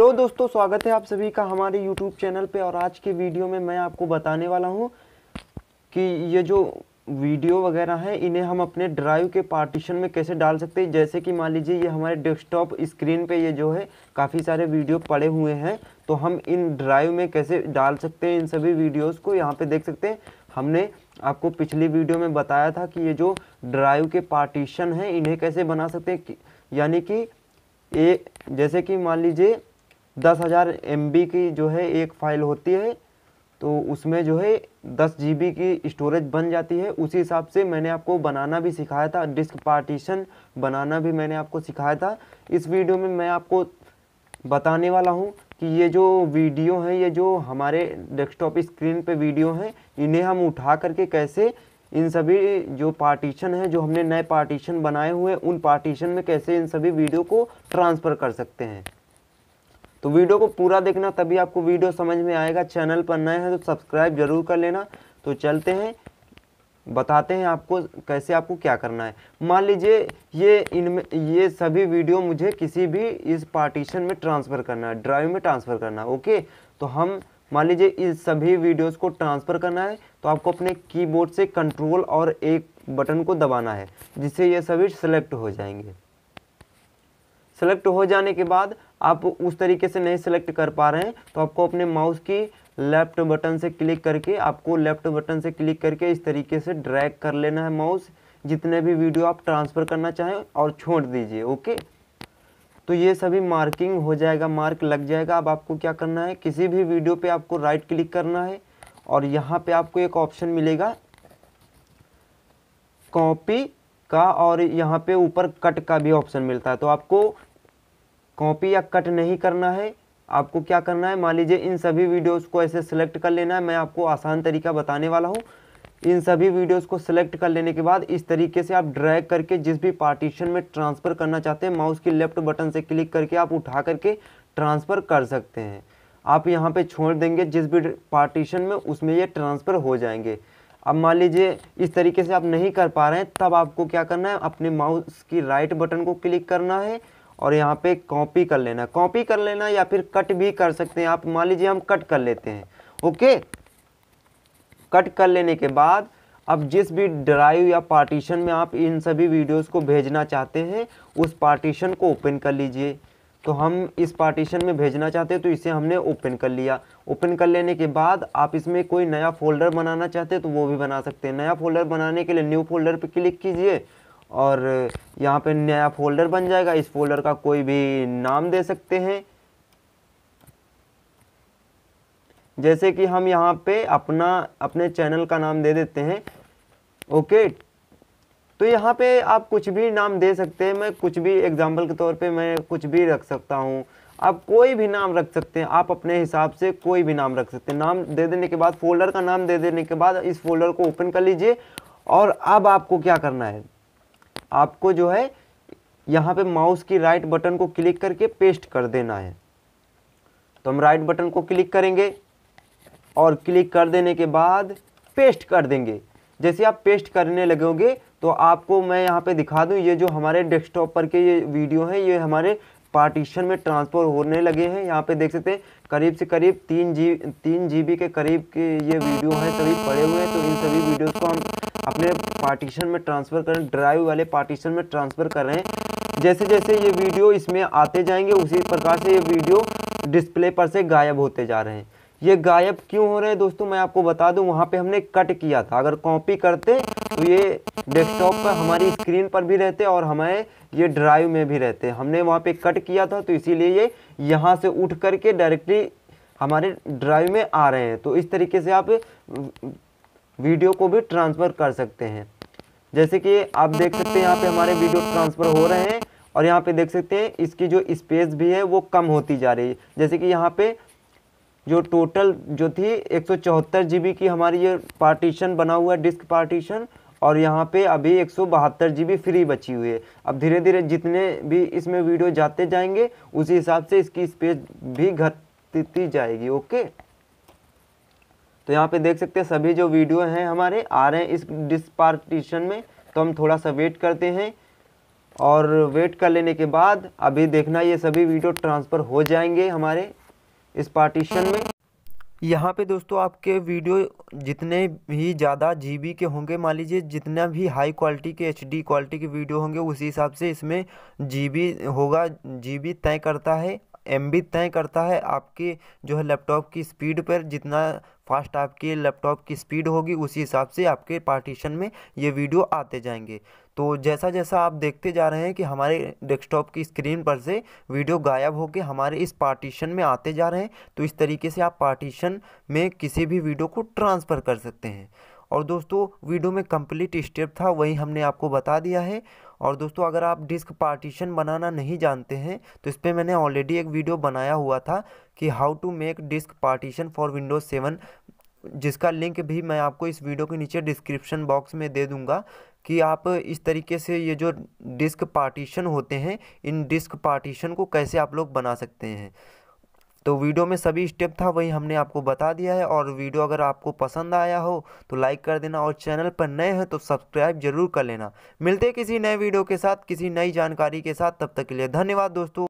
hello दोस्तों स्वागत है आप सभी का हमारे यूट्यूब चैनल पे और आज के वीडियो में मैं आपको बताने वाला हूँ कि ये जो वीडियो वगैरह है इन्हें हम अपने ड्राइव के पार्टीशन में कैसे डाल सकते हैं जैसे कि मान लीजिए ये हमारे डेस्कटॉप स्क्रीन पे ये जो है काफ़ी सारे वीडियो पड़े हुए हैं तो हम इन ड्राइव में कैसे डाल सकते हैं इन सभी वीडियोज़ को यहाँ पर देख सकते हैं हमने आपको पिछली वीडियो में बताया था कि ये जो ड्राइव के पार्टीशन हैं इन्हें कैसे बना सकते हैं यानी कि ये जैसे कि मान लीजिए दस हज़ार एम की जो है एक फ़ाइल होती है तो उसमें जो है दस जी की स्टोरेज बन जाती है उसी हिसाब से मैंने आपको बनाना भी सिखाया था डिस्क पार्टीशन बनाना भी मैंने आपको सिखाया था इस वीडियो में मैं आपको बताने वाला हूँ कि ये जो वीडियो हैं ये जो हमारे डेस्कटॉप स्क्रीन पे वीडियो हैं इन्हें हम उठा करके कैसे इन सभी जो पार्टीशन हैं जो हमने नए पार्टीशन बनाए हुए उन पार्टीशन में कैसे इन सभी वीडियो को ट्रांसफ़र कर सकते हैं तो वीडियो को पूरा देखना तभी आपको वीडियो समझ में आएगा चैनल पर नए हैं तो सब्सक्राइब जरूर कर लेना तो चलते हैं बताते हैं आपको कैसे आपको क्या करना है मान लीजिए ये इनमें ये सभी वीडियो मुझे किसी भी इस पार्टीशन में ट्रांसफ़र करना है ड्राइव में ट्रांसफ़र करना है ओके तो हम मान लीजिए इस सभी वीडियोस को ट्रांसफ़र करना है तो आपको अपने कीबोर्ड से कंट्रोल और एक बटन को दबाना है जिससे ये सभी सेलेक्ट हो जाएंगे सेलेक्ट हो जाने के बाद आप उस तरीके से नहीं सिलेक्ट कर पा रहे हैं तो आपको अपने माउस की लेफ्ट बटन से क्लिक करके आपको लेफ्ट बटन से क्लिक करके इस तरीके से ड्रैग कर लेना है माउस जितने भी वीडियो आप ट्रांसफ़र करना चाहें और छोड़ दीजिए ओके तो ये सभी मार्किंग हो जाएगा मार्क लग जाएगा अब आपको क्या करना है किसी भी वीडियो पे आपको राइट क्लिक करना है और यहाँ पे आपको एक ऑप्शन मिलेगा कॉपी का और यहाँ पे ऊपर कट का भी ऑप्शन मिलता है तो आपको कॉपी या कट नहीं करना है आपको क्या करना है मान लीजिए इन सभी वीडियोस को ऐसे सेलेक्ट कर लेना है मैं आपको आसान तरीका बताने वाला हूँ इन सभी वीडियोस को सिलेक्ट कर लेने के बाद इस तरीके से आप ड्रैग करके जिस भी पार्टीशन में ट्रांसफ़र करना चाहते हैं माउस की लेफ्ट बटन से क्लिक करके आप उठा करके ट्रांसफ़र कर सकते हैं आप यहाँ पर छोड़ देंगे जिस भी पार्टीशन में उसमें ये ट्रांसफ़र हो जाएंगे अब मान लीजिए इस तरीके से आप नहीं कर पा रहे हैं तब आपको क्या करना है अपने माउस की राइट बटन को क्लिक करना है और यहाँ पे कॉपी कर लेना कॉपी कर लेना या फिर कट भी कर सकते हैं आप मान लीजिए हम कट कर लेते हैं ओके कट कर लेने के बाद अब जिस भी ड्राइव या पार्टीशन में आप इन सभी वीडियोस को भेजना चाहते हैं उस पार्टीशन को ओपन कर लीजिए तो हम इस पार्टीशन में भेजना चाहते हैं तो इसे हमने ओपन कर लिया ओपन कर लेने के बाद आप इसमें कोई नया फोल्डर बनाना चाहते हैं तो वो भी बना सकते हैं नया फोल्डर बनाने के लिए न्यू फोल्डर पर क्लिक कीजिए और यहाँ पे नया फोल्डर बन जाएगा इस फोल्डर का कोई भी नाम दे सकते हैं जैसे कि हम यहाँ पे अपना अपने चैनल का नाम दे देते हैं ओके तो यहाँ पे आप कुछ भी नाम दे सकते हैं मैं कुछ भी एग्जाम्पल के तौर पे मैं कुछ भी रख सकता हूँ आप कोई भी नाम रख सकते हैं आप अपने हिसाब से कोई भी नाम रख सकते हैं नाम दे देने के बाद फोल्डर का नाम दे देने के बाद इस फोल्डर को ओपन कर लीजिए और अब आपको क्या करना है आपको जो है यहाँ पे माउस की राइट बटन को क्लिक करके पेस्ट कर देना है तो हम राइट बटन को क्लिक करेंगे और क्लिक कर देने के बाद पेस्ट कर देंगे जैसे आप पेस्ट करने लगोगे तो आपको मैं यहाँ पे दिखा दूँ ये जो हमारे डेस्कटॉप पर के ये वीडियो हैं ये हमारे पार्टीशन में ट्रांसफ़र होने लगे हैं यहाँ पे देख सकते हैं करीब से करीब तीन जी तीन जी के करीब के ये वीडियो हैं सभी पड़े हुए हैं तो इन सभी वीडियोज़ को हम अपने पार्टीशन में ट्रांसफ़र करें ड्राइव वाले पार्टीशन में ट्रांसफ़र कर रहे हैं जैसे जैसे ये वीडियो इसमें आते जाएंगे उसी प्रकार से ये वीडियो डिस्प्ले पर से गायब होते जा रहे हैं ये गायब क्यों हो रहे हैं दोस्तों मैं आपको बता दूं वहाँ पे हमने कट किया था अगर कॉपी करते तो ये डेस्कटॉप पर हमारी स्क्रीन पर भी रहते और हमारे ये ड्राइव में भी रहते हमने वहाँ पे कट किया था तो इसीलिए ये यहाँ से उठ करके डायरेक्टली हमारे ड्राइव में आ रहे हैं तो इस तरीके से आप वीडियो को भी ट्रांसफ़र कर सकते हैं जैसे कि आप देख सकते हैं यहाँ पे हमारे वीडियो ट्रांसफ़र हो रहे हैं और यहाँ पे देख सकते हैं इसकी जो स्पेस भी है वो कम होती जा रही है जैसे कि यहाँ पे जो टोटल जो थी एक सौ की हमारी ये पार्टीशन बना हुआ है डिस्क पार्टीशन और यहाँ पे अभी एक सौ फ्री बची हुई है अब धीरे धीरे जितने भी इसमें वीडियो जाते जाएंगे उसी हिसाब से इसकी स्पेस भी घटती जाएगी ओके तो यहाँ पे देख सकते हैं सभी जो वीडियो हैं हमारे आ रहे हैं इस डिस्पार्टीशन में तो हम थोड़ा सा वेट करते हैं और वेट कर लेने के बाद अभी देखना ये सभी वीडियो ट्रांसफ़र हो जाएंगे हमारे इस पार्टीशन में यहाँ पे दोस्तों आपके वीडियो जितने भी ज़्यादा जीबी के होंगे मान लीजिए जितना भी हाई क्वालिटी के एचडी क्वालिटी के वीडियो होंगे उसी हिसाब से इसमें जीबी होगा जीबी तय करता है एमबी तय करता है आपके जो है लैपटॉप की स्पीड पर जितना फास्ट आपके लैपटॉप की स्पीड होगी उसी हिसाब से आपके पार्टीशन में ये वीडियो आते जाएंगे तो जैसा जैसा आप देखते जा रहे हैं कि हमारे डेस्कटॉप की स्क्रीन पर से वीडियो गायब होकर हमारे इस पार्टीशन में आते जा रहे हैं तो इस तरीके से आप पार्टीशन में किसी भी वीडियो को ट्रांसफ़र कर सकते हैं और दोस्तों वीडियो में कंप्लीट स्टेप था वही हमने आपको बता दिया है और दोस्तों अगर आप डिस्क पार्टीशन बनाना नहीं जानते हैं तो इस पर मैंने ऑलरेडी एक वीडियो बनाया हुआ था कि how to make disk partition for Windows seven जिसका लिंक भी मैं आपको इस वीडियो के नीचे डिस्क्रिप्शन बॉक्स में दे दूंगा कि आप इस तरीके से ये जो डिस्क पार्टीशन होते हैं इन डिस्क पार्टीशन को कैसे आप लोग बना सकते हैं तो वीडियो में सभी स्टेप था वही हमने आपको बता दिया है और वीडियो अगर आपको पसंद आया हो तो लाइक कर देना और चैनल पर नए हैं तो सब्सक्राइब जरूर कर लेना मिलते किसी नए वीडियो के साथ किसी नई जानकारी के साथ तब तक के लिए धन्यवाद दोस्तों